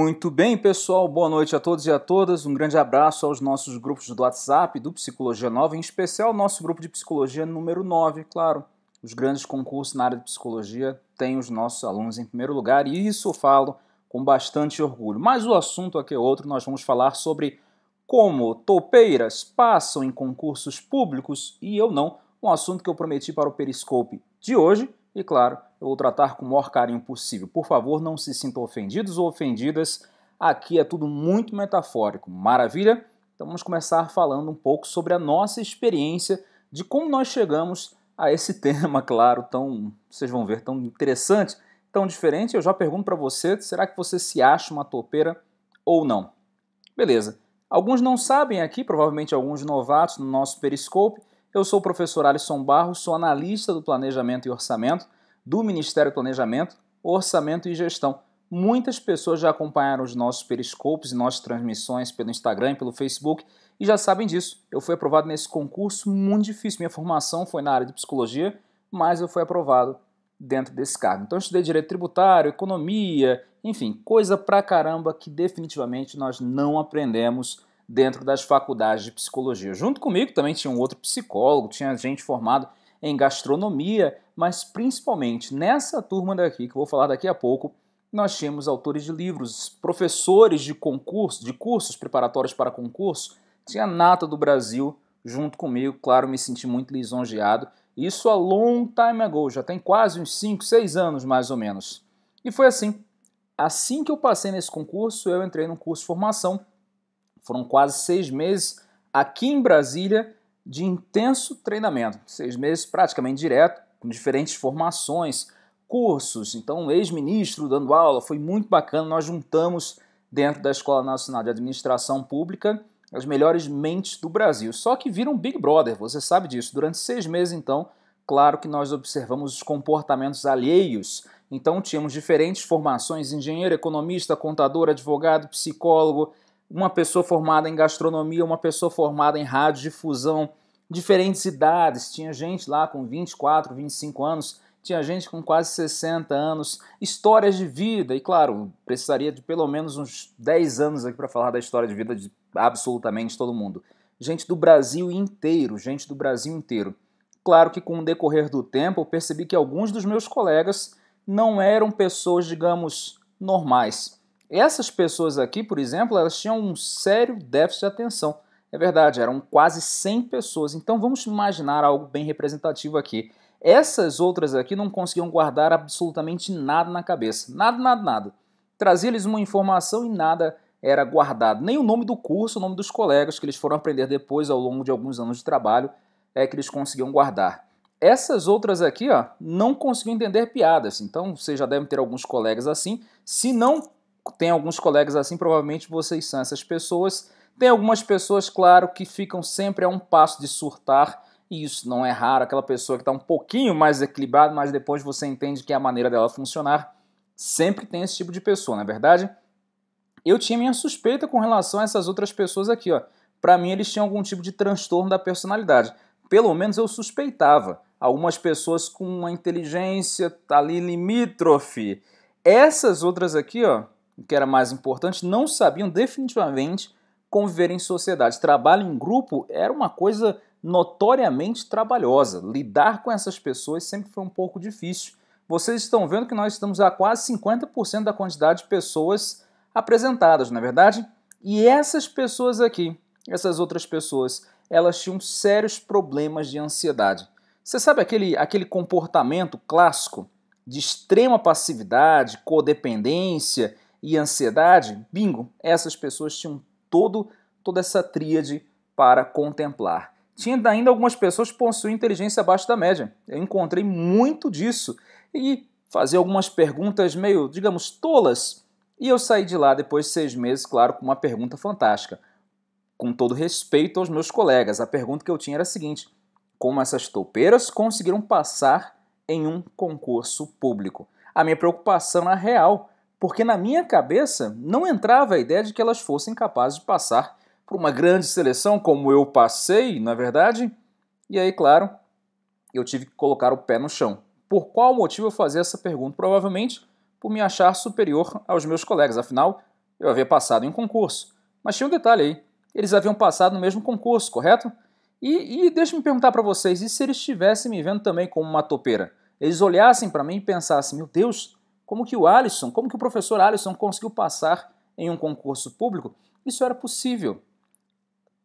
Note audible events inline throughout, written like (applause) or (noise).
Muito bem, pessoal. Boa noite a todos e a todas. Um grande abraço aos nossos grupos do WhatsApp, do Psicologia Nova, em especial nosso grupo de psicologia número 9, claro. Os grandes concursos na área de psicologia têm os nossos alunos em primeiro lugar, e isso eu falo com bastante orgulho. Mas o assunto aqui é outro, nós vamos falar sobre como topeiras passam em concursos públicos e eu não, um assunto que eu prometi para o Periscope de hoje e claro, eu vou tratar com o maior carinho possível. Por favor, não se sintam ofendidos ou ofendidas. Aqui é tudo muito metafórico. Maravilha? Então vamos começar falando um pouco sobre a nossa experiência de como nós chegamos a esse (laughs) tema, claro, tão, vocês vão ver, tão interessante, tão diferente. Eu já pergunto para você, será que você se acha uma topeira ou não? Beleza. Alguns não sabem aqui, provavelmente alguns novatos no nosso Periscope, eu sou o professor Alisson Barros, sou analista do Planejamento e Orçamento do Ministério do Planejamento, Orçamento e Gestão. Muitas pessoas já acompanharam os nossos periscopes e nossas transmissões pelo Instagram e pelo Facebook e já sabem disso. Eu fui aprovado nesse concurso muito difícil. Minha formação foi na área de psicologia, mas eu fui aprovado dentro desse cargo. Então eu estudei direito tributário, economia, enfim, coisa pra caramba que definitivamente nós não aprendemos dentro das faculdades de psicologia. Junto comigo também tinha um outro psicólogo, tinha gente formada em gastronomia, mas principalmente nessa turma daqui, que eu vou falar daqui a pouco, nós tínhamos autores de livros, professores de concurso, de cursos preparatórios para concurso, tinha Nata do Brasil junto comigo, claro, me senti muito lisonjeado. Isso a long time ago, já tem quase uns 5, 6 anos mais ou menos. E foi assim. Assim que eu passei nesse concurso, eu entrei num curso de formação foram quase seis meses aqui em Brasília de intenso treinamento, seis meses praticamente direto, com diferentes formações, cursos. Então, ex-ministro dando aula, foi muito bacana. Nós juntamos dentro da Escola Nacional de Administração Pública as melhores mentes do Brasil. Só que viram Big Brother, você sabe disso. Durante seis meses, então, claro que nós observamos os comportamentos alheios. Então, tínhamos diferentes formações: engenheiro, economista, contador, advogado, psicólogo uma pessoa formada em gastronomia, uma pessoa formada em radiodifusão, diferentes idades. Tinha gente lá com 24, 25 anos, tinha gente com quase 60 anos, histórias de vida, e claro, precisaria de pelo menos uns 10 anos aqui para falar da história de vida de absolutamente todo mundo. Gente do Brasil inteiro, gente do Brasil inteiro. Claro que com o decorrer do tempo eu percebi que alguns dos meus colegas não eram pessoas, digamos, normais essas pessoas aqui, por exemplo, elas tinham um sério déficit de atenção. É verdade, eram quase 100 pessoas. Então vamos imaginar algo bem representativo aqui. Essas outras aqui não conseguiam guardar absolutamente nada na cabeça. Nada, nada, nada. Trazia-lhes uma informação e nada era guardado. Nem o nome do curso, o nome dos colegas que eles foram aprender depois ao longo de alguns anos de trabalho é que eles conseguiam guardar. Essas outras aqui ó, não conseguiam entender piadas. Então vocês já devem ter alguns colegas assim. Se não tem alguns colegas assim, provavelmente vocês são essas pessoas. Tem algumas pessoas, claro, que ficam sempre a um passo de surtar, e isso não é raro, aquela pessoa que está um pouquinho mais equilibrada mas depois você entende que é a maneira dela funcionar. Sempre tem esse tipo de pessoa, não é verdade? Eu tinha minha suspeita com relação a essas outras pessoas aqui, ó. Para mim, eles tinham algum tipo de transtorno da personalidade. Pelo menos eu suspeitava. Algumas pessoas com uma inteligência ali limítrofe. Essas outras aqui, ó, o que era mais importante, não sabiam definitivamente conviver em sociedade. Trabalho em grupo era uma coisa notoriamente trabalhosa. Lidar com essas pessoas sempre foi um pouco difícil. Vocês estão vendo que nós estamos a quase 50% da quantidade de pessoas apresentadas, na é verdade? E essas pessoas aqui, essas outras pessoas, elas tinham sérios problemas de ansiedade. Você sabe aquele, aquele comportamento clássico de extrema passividade, codependência, e ansiedade, bingo, essas pessoas tinham todo, toda essa tríade para contemplar. Tinha ainda algumas pessoas que possuem inteligência abaixo da média. Eu encontrei muito disso e fazia algumas perguntas meio, digamos, tolas. E eu saí de lá depois de seis meses, claro, com uma pergunta fantástica. Com todo respeito aos meus colegas, a pergunta que eu tinha era a seguinte: como essas toupeiras conseguiram passar em um concurso público? A minha preocupação era real porque na minha cabeça não entrava a ideia de que elas fossem capazes de passar por uma grande seleção como eu passei, na é verdade. E aí, claro, eu tive que colocar o pé no chão. Por qual motivo eu fazia essa pergunta? Provavelmente por me achar superior aos meus colegas, afinal, eu havia passado em um concurso. Mas tinha um detalhe aí: eles haviam passado no mesmo concurso, correto? E, e deixa me perguntar para vocês: e se eles estivessem me vendo também como uma topeira? Eles olhassem para mim e pensassem: meu Deus, como que o Alisson, como que o professor Alisson conseguiu passar em um concurso público? Isso era possível.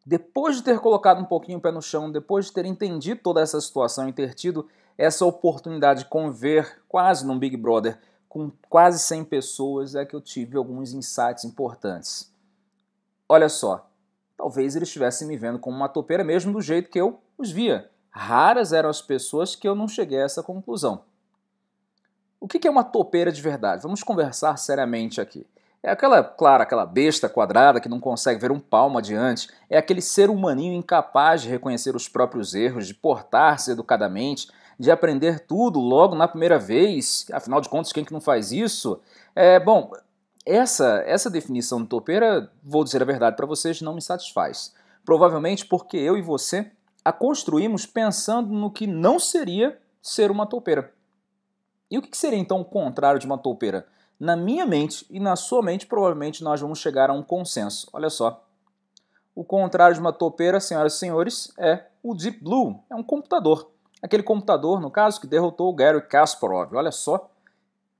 Depois de ter colocado um pouquinho o pé no chão, depois de ter entendido toda essa situação e ter tido essa oportunidade de conviver quase num Big Brother com quase 100 pessoas, é que eu tive alguns insights importantes. Olha só, talvez eles estivessem me vendo como uma topeira mesmo do jeito que eu os via. Raras eram as pessoas que eu não cheguei a essa conclusão. O que é uma topeira de verdade? Vamos conversar seriamente aqui. É aquela, claro, aquela besta quadrada que não consegue ver um palmo adiante. É aquele ser humaninho incapaz de reconhecer os próprios erros, de portar-se educadamente, de aprender tudo logo na primeira vez. Afinal de contas, quem que não faz isso? É, bom, essa, essa definição de topeira, vou dizer a verdade para vocês, não me satisfaz. Provavelmente porque eu e você a construímos pensando no que não seria ser uma topeira. E o que seria então o contrário de uma toupeira? Na minha mente e na sua mente, provavelmente nós vamos chegar a um consenso. Olha só. O contrário de uma toupeira, senhoras e senhores, é o Deep Blue. É um computador. Aquele computador, no caso, que derrotou o Gary Kasparov. Olha só.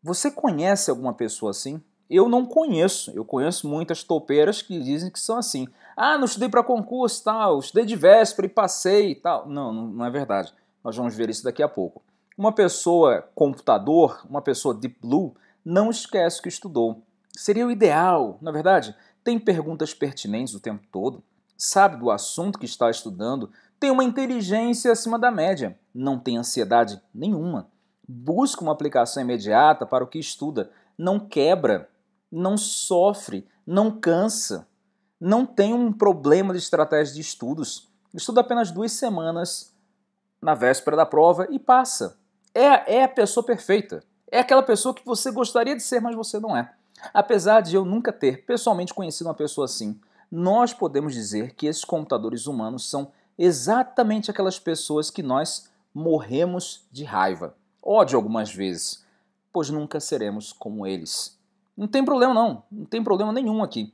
Você conhece alguma pessoa assim? Eu não conheço. Eu conheço muitas toupeiras que dizem que são assim. Ah, não estudei para concurso, tal, estudei de véspera e passei e tal. Não, não é verdade. Nós vamos ver isso daqui a pouco. Uma pessoa computador, uma pessoa deep blue, não esquece o que estudou. Seria o ideal, na é verdade, tem perguntas pertinentes o tempo todo, sabe do assunto que está estudando, tem uma inteligência acima da média, não tem ansiedade nenhuma, busca uma aplicação imediata para o que estuda, não quebra, não sofre, não cansa, não tem um problema de estratégia de estudos, estuda apenas duas semanas na véspera da prova e passa é, é a pessoa perfeita. É aquela pessoa que você gostaria de ser, mas você não é. Apesar de eu nunca ter pessoalmente conhecido uma pessoa assim, nós podemos dizer que esses computadores humanos são exatamente aquelas pessoas que nós morremos de raiva, ódio algumas vezes, pois nunca seremos como eles. Não tem problema não, não tem problema nenhum aqui.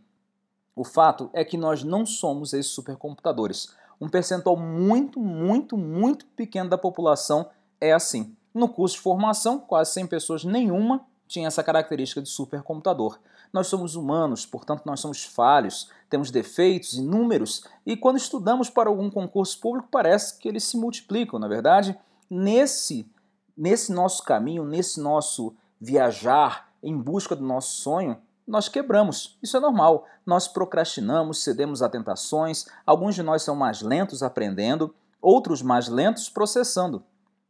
O fato é que nós não somos esses supercomputadores. Um percentual muito, muito, muito pequeno da população é assim. No curso de formação, quase 100 pessoas, nenhuma tinha essa característica de supercomputador. Nós somos humanos, portanto, nós somos falhos, temos defeitos inúmeros, e quando estudamos para algum concurso público, parece que eles se multiplicam, na é verdade. Nesse, nesse nosso caminho, nesse nosso viajar em busca do nosso sonho, nós quebramos. Isso é normal. Nós procrastinamos, cedemos a tentações, alguns de nós são mais lentos aprendendo, outros mais lentos processando.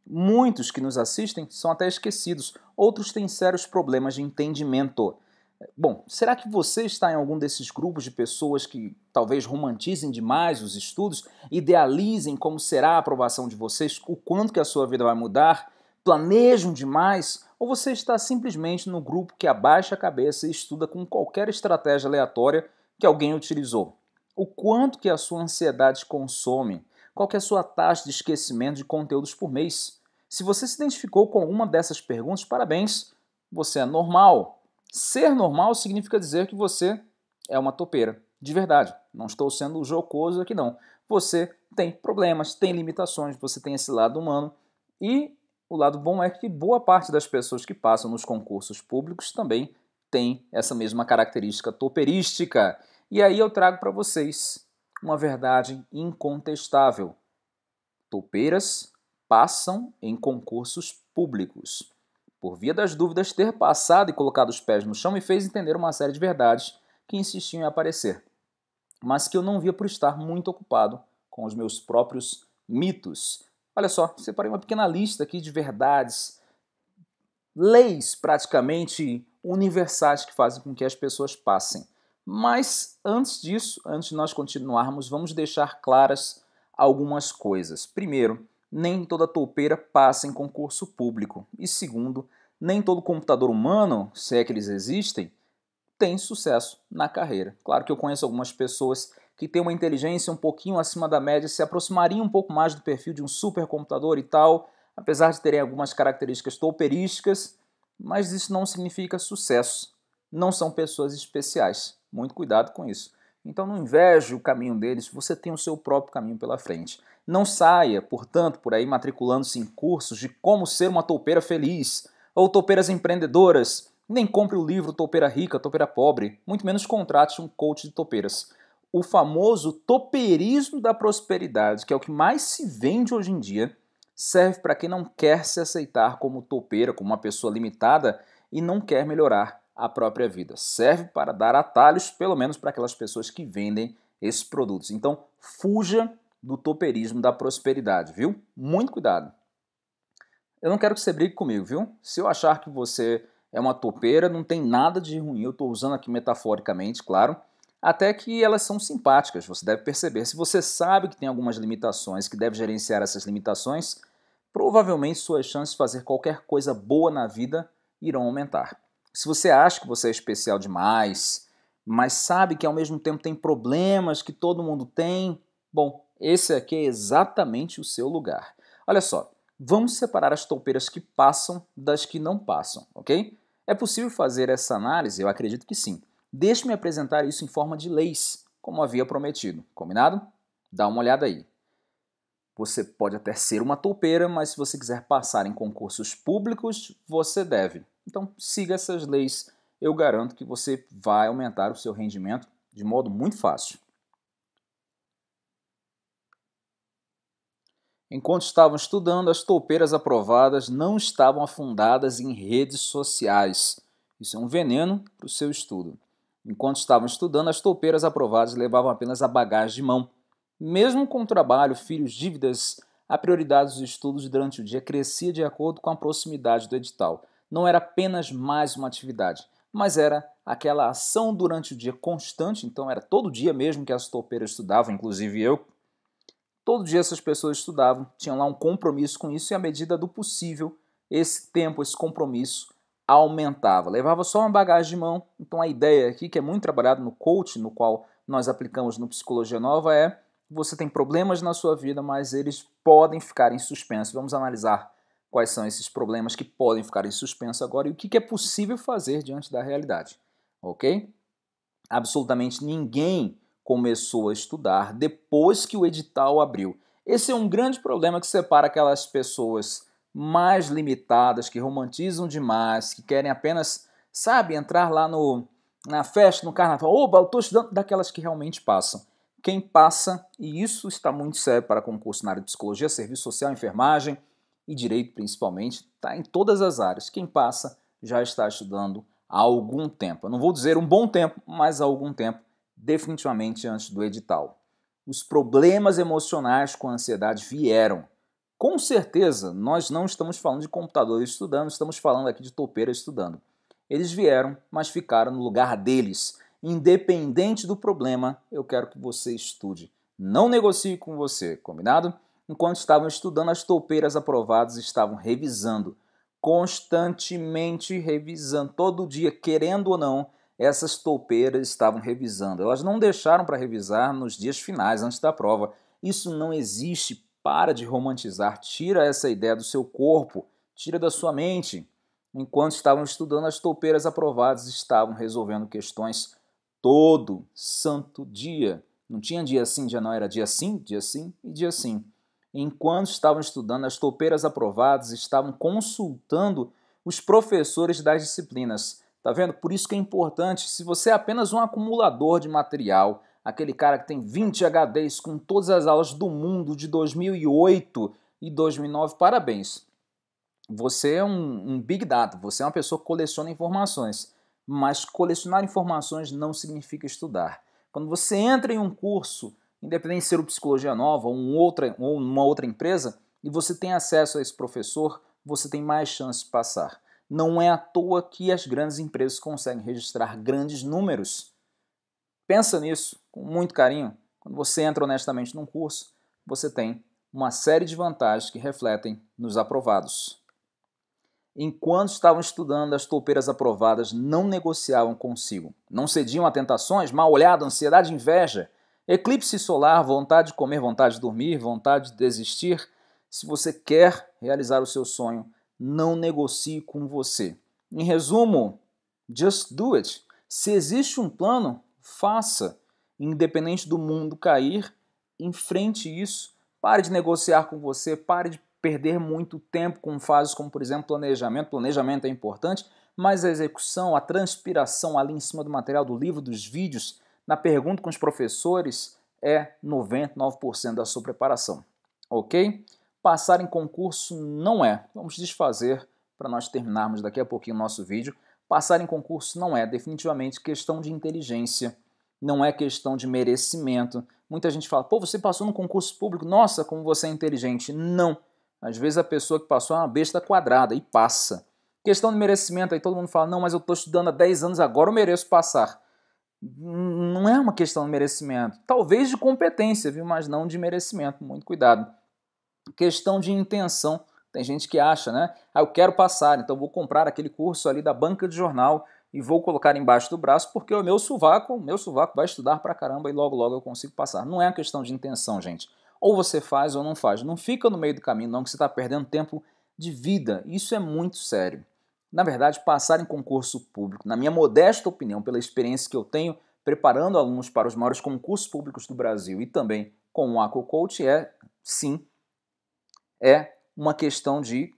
Muitos que nos assistem são até esquecidos, outros têm sérios problemas de entendimento. Bom, será que você está em algum desses grupos de pessoas que talvez romantizem demais os estudos, idealizem como será a aprovação de vocês, o quanto que a sua vida vai mudar, planejam demais, ou você está simplesmente no grupo que abaixa a cabeça e estuda com qualquer estratégia aleatória que alguém utilizou? O quanto que a sua ansiedade consome? qual é a sua taxa de esquecimento de conteúdos por mês. Se você se identificou com uma dessas perguntas, parabéns, você é normal. Ser normal significa dizer que você é uma topeira, de verdade. Não estou sendo jocoso aqui não. Você tem problemas, tem limitações, você tem esse lado humano e o lado bom é que boa parte das pessoas que passam nos concursos públicos também tem essa mesma característica toperística. E aí eu trago para vocês uma verdade incontestável: Topeiras passam em concursos públicos. Por via das dúvidas, ter passado e colocado os pés no chão me fez entender uma série de verdades que insistiam em aparecer, mas que eu não via por estar muito ocupado com os meus próprios mitos. Olha só, separei uma pequena lista aqui de verdades, leis praticamente universais que fazem com que as pessoas passem. Mas antes disso, antes de nós continuarmos, vamos deixar claras algumas coisas. Primeiro, nem toda toupeira passa em concurso público. E segundo, nem todo computador humano, se é que eles existem, tem sucesso na carreira. Claro que eu conheço algumas pessoas que têm uma inteligência um pouquinho acima da média, se aproximariam um pouco mais do perfil de um supercomputador e tal, apesar de terem algumas características touperísticas, mas isso não significa sucesso não são pessoas especiais. Muito cuidado com isso. Então não inveje o caminho deles, você tem o seu próprio caminho pela frente. Não saia, portanto, por aí matriculando-se em cursos de como ser uma toupeira feliz ou toupeiras empreendedoras. Nem compre o livro Toupeira Rica, Toupeira Pobre, muito menos contrate um coach de toupeiras. O famoso toperismo da prosperidade, que é o que mais se vende hoje em dia, serve para quem não quer se aceitar como toupeira, como uma pessoa limitada e não quer melhorar a própria vida. Serve para dar atalhos, pelo menos para aquelas pessoas que vendem esses produtos. Então, fuja do toperismo da prosperidade, viu? Muito cuidado. Eu não quero que você brigue comigo, viu? Se eu achar que você é uma topeira, não tem nada de ruim. Eu estou usando aqui metaforicamente, claro. Até que elas são simpáticas, você deve perceber. Se você sabe que tem algumas limitações, que deve gerenciar essas limitações, provavelmente suas chances de fazer qualquer coisa boa na vida irão aumentar. Se você acha que você é especial demais, mas sabe que ao mesmo tempo tem problemas que todo mundo tem, bom, esse aqui é exatamente o seu lugar. Olha só, vamos separar as toupeiras que passam das que não passam, ok? É possível fazer essa análise? Eu acredito que sim. Deixe-me apresentar isso em forma de leis, como havia prometido, combinado? Dá uma olhada aí. Você pode até ser uma toupeira, mas se você quiser passar em concursos públicos, você deve. Então siga essas leis, eu garanto que você vai aumentar o seu rendimento de modo muito fácil. Enquanto estavam estudando, as toupeiras aprovadas não estavam afundadas em redes sociais. Isso é um veneno para o seu estudo. Enquanto estavam estudando, as toupeiras aprovadas levavam apenas a bagagem de mão. Mesmo com trabalho, filhos, dívidas, a prioridade dos estudos durante o dia crescia de acordo com a proximidade do edital não era apenas mais uma atividade, mas era aquela ação durante o dia constante, então era todo dia mesmo que as topeiras estudavam, inclusive eu. Todo dia essas pessoas estudavam, tinham lá um compromisso com isso e à medida do possível, esse tempo, esse compromisso aumentava. Levava só uma bagagem de mão. Então a ideia aqui, que é muito trabalhado no coach, no qual nós aplicamos no Psicologia Nova, é você tem problemas na sua vida, mas eles podem ficar em suspenso. Vamos analisar quais são esses problemas que podem ficar em suspenso agora e o que é possível fazer diante da realidade, ok? Absolutamente ninguém começou a estudar depois que o edital abriu. Esse é um grande problema que separa aquelas pessoas mais limitadas, que romantizam demais, que querem apenas, sabe, entrar lá no, na festa, no carnaval. Oba, eu estou estudando daquelas que realmente passam. Quem passa, e isso está muito sério para concurso na área de psicologia, serviço social, enfermagem, e direito principalmente, está em todas as áreas. Quem passa já está estudando há algum tempo. Eu não vou dizer um bom tempo, mas há algum tempo, definitivamente antes do edital. Os problemas emocionais com a ansiedade vieram. Com certeza, nós não estamos falando de computadores estudando, estamos falando aqui de topeira estudando. Eles vieram, mas ficaram no lugar deles. Independente do problema, eu quero que você estude. Não negocie com você, combinado? enquanto estavam estudando, as toupeiras aprovadas estavam revisando, constantemente revisando, todo dia, querendo ou não, essas toupeiras estavam revisando. Elas não deixaram para revisar nos dias finais, antes da prova. Isso não existe. Para de romantizar. Tira essa ideia do seu corpo, tira da sua mente. Enquanto estavam estudando, as toupeiras aprovadas estavam resolvendo questões todo santo dia. Não tinha dia assim já não era dia sim, dia sim e dia sim. Enquanto estavam estudando, as topeiras aprovadas estavam consultando os professores das disciplinas. Tá vendo? Por isso que é importante, se você é apenas um acumulador de material, aquele cara que tem 20 HDs com todas as aulas do mundo de 2008 e 2009, parabéns. Você é um, um big data, você é uma pessoa que coleciona informações. Mas colecionar informações não significa estudar. Quando você entra em um curso, independente de ser o Psicologia Nova ou, um outra, ou uma outra empresa, e você tem acesso a esse professor, você tem mais chance de passar. Não é à toa que as grandes empresas conseguem registrar grandes números. Pensa nisso com muito carinho. Quando você entra honestamente num curso, você tem uma série de vantagens que refletem nos aprovados. Enquanto estavam estudando, as toupeiras aprovadas não negociavam consigo. Não cediam a tentações, mal olhado, ansiedade inveja. Eclipse solar, vontade de comer, vontade de dormir, vontade de desistir. Se você quer realizar o seu sonho, não negocie com você. Em resumo, just do it. Se existe um plano, faça. Independente do mundo cair, enfrente isso. Pare de negociar com você, pare de perder muito tempo com fases como, por exemplo, planejamento. Planejamento é importante, mas a execução, a transpiração ali em cima do material, do livro, dos vídeos, na pergunta com os professores é 99% da sua preparação, ok? Passar em concurso não é. Vamos desfazer para nós terminarmos daqui a pouquinho o nosso vídeo. Passar em concurso não é definitivamente questão de inteligência, não é questão de merecimento. Muita gente fala, pô, você passou no concurso público, nossa, como você é inteligente. Não. Às vezes a pessoa que passou é uma besta quadrada e passa. Questão de merecimento, aí todo mundo fala, não, mas eu estou estudando há 10 anos, agora eu mereço passar não é uma questão de merecimento. Talvez de competência, viu? Mas não de merecimento. Muito cuidado. Questão de intenção. Tem gente que acha, né? Ah, eu quero passar, então vou comprar aquele curso ali da banca de jornal e vou colocar embaixo do braço, porque o meu sovaco, o meu suvaco vai estudar pra caramba e logo, logo eu consigo passar. Não é uma questão de intenção, gente. Ou você faz ou não faz. Não fica no meio do caminho, não, que você está perdendo tempo de vida. Isso é muito sério na verdade, passar em concurso público. Na minha modesta opinião, pela experiência que eu tenho preparando alunos para os maiores concursos públicos do Brasil e também com o Aqua Coach, é sim, é uma questão de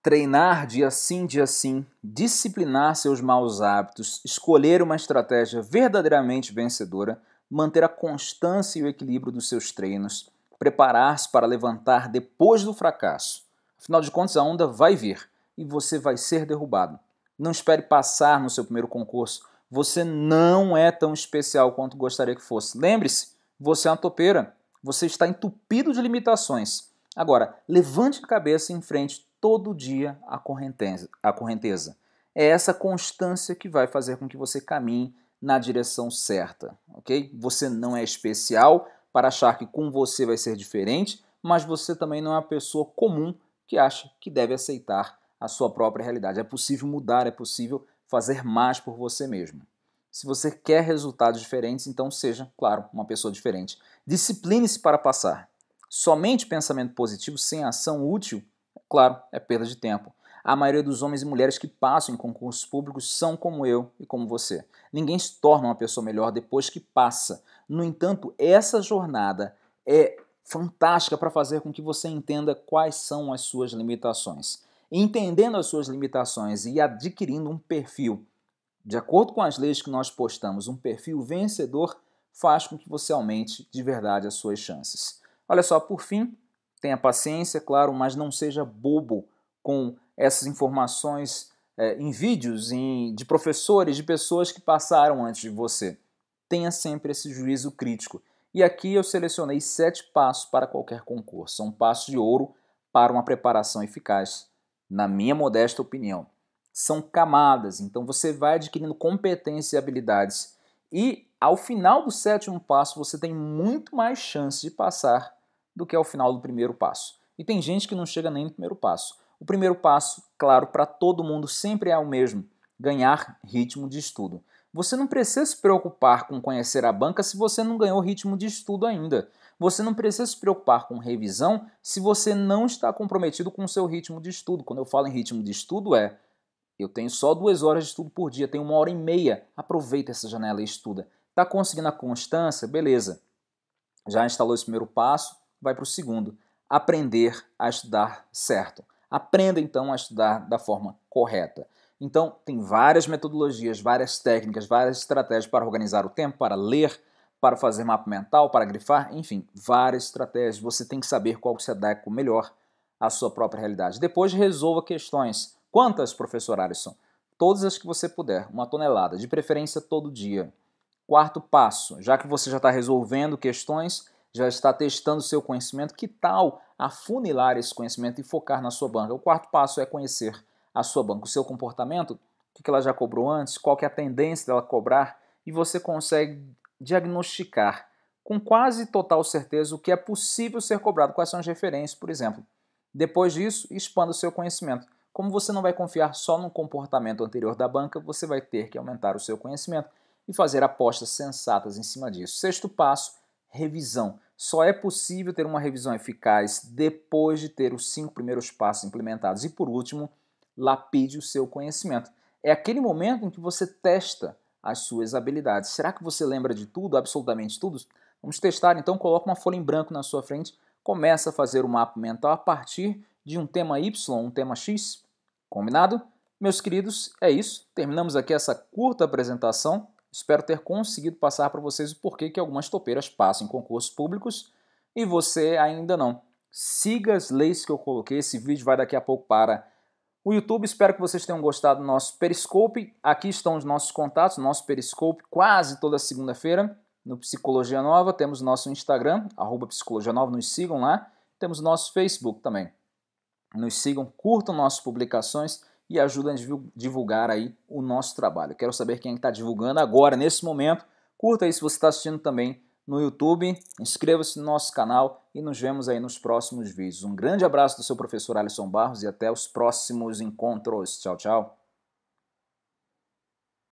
treinar dia sim, dia sim, disciplinar seus maus hábitos, escolher uma estratégia verdadeiramente vencedora, manter a constância e o equilíbrio dos seus treinos, preparar-se para levantar depois do fracasso Afinal de contas, a onda vai vir e você vai ser derrubado. Não espere passar no seu primeiro concurso. Você não é tão especial quanto gostaria que fosse. Lembre-se, você é uma topeira. Você está entupido de limitações. Agora, levante a cabeça e enfrente todo dia a correnteza. correnteza. É essa constância que vai fazer com que você caminhe na direção certa, ok? Você não é especial para achar que com você vai ser diferente, mas você também não é uma pessoa comum que acha que deve aceitar a sua própria realidade. É possível mudar, é possível fazer mais por você mesmo. Se você quer resultados diferentes, então seja, claro, uma pessoa diferente. Discipline-se para passar. Somente pensamento positivo sem ação útil, claro, é perda de tempo. A maioria dos homens e mulheres que passam em concursos públicos são como eu e como você. Ninguém se torna uma pessoa melhor depois que passa. No entanto, essa jornada é fantástica para fazer com que você entenda quais são as suas limitações. Entendendo as suas limitações e adquirindo um perfil, de acordo com as leis que nós postamos, um perfil vencedor, faz com que você aumente de verdade as suas chances. Olha só, por fim, tenha paciência, claro, mas não seja bobo com essas informações é, em vídeos em, de professores, de pessoas que passaram antes de você. Tenha sempre esse juízo crítico e aqui eu selecionei sete passos para qualquer concurso. São passos de ouro para uma preparação eficaz, na minha modesta opinião. São camadas, então você vai adquirindo competências e habilidades. E ao final do sétimo passo, você tem muito mais chance de passar do que ao final do primeiro passo. E tem gente que não chega nem no primeiro passo. O primeiro passo, claro, para todo mundo sempre é o mesmo: ganhar ritmo de estudo. Você não precisa se preocupar com conhecer a banca se você não ganhou ritmo de estudo ainda. Você não precisa se preocupar com revisão se você não está comprometido com o seu ritmo de estudo. Quando eu falo em ritmo de estudo, é eu tenho só duas horas de estudo por dia, tenho uma hora e meia. Aproveita essa janela e estuda. Está conseguindo a constância? Beleza. Já instalou esse primeiro passo? Vai para o segundo. Aprender a estudar certo. Aprenda então a estudar da forma correta. Então, tem várias metodologias, várias técnicas, várias estratégias para organizar o tempo, para ler, para fazer mapa mental, para grifar, enfim, várias estratégias. Você tem que saber qual se adequa melhor à sua própria realidade. Depois, resolva questões. Quantas, professor Alisson? Todas as que você puder, uma tonelada, de preferência todo dia. Quarto passo, já que você já está resolvendo questões, já está testando seu conhecimento, que tal afunilar esse conhecimento e focar na sua banca? O quarto passo é conhecer a sua banca, o seu comportamento, o que ela já cobrou antes, qual que é a tendência dela cobrar, e você consegue diagnosticar com quase total certeza o que é possível ser cobrado, quais são as referências, por exemplo. Depois disso, expanda o seu conhecimento. Como você não vai confiar só no comportamento anterior da banca, você vai ter que aumentar o seu conhecimento e fazer apostas sensatas em cima disso. Sexto passo, revisão. Só é possível ter uma revisão eficaz depois de ter os cinco primeiros passos implementados. E por último, lapide o seu conhecimento. É aquele momento em que você testa as suas habilidades. Será que você lembra de tudo, absolutamente tudo? Vamos testar, então coloca uma folha em branco na sua frente, começa a fazer o um mapa mental a partir de um tema Y, um tema X. Combinado? Meus queridos, é isso. Terminamos aqui essa curta apresentação. Espero ter conseguido passar para vocês o porquê que algumas topeiras passam em concursos públicos e você ainda não. Siga as leis que eu coloquei. Esse vídeo vai daqui a pouco para o YouTube. Espero que vocês tenham gostado do nosso Periscope. Aqui estão os nossos contatos, nosso Periscope, quase toda segunda-feira, no Psicologia Nova. Temos nosso Instagram, arroba Psicologia Nova, nos sigam lá. Temos nosso Facebook também. Nos sigam, curtam nossas publicações e ajudem a divulgar aí o nosso trabalho. Quero saber quem é está divulgando agora, nesse momento. Curta aí se você está assistindo também no YouTube, inscreva-se no nosso canal e nos vemos aí nos próximos vídeos. Um grande abraço do seu professor Alisson Barros e até os próximos encontros. Tchau, tchau.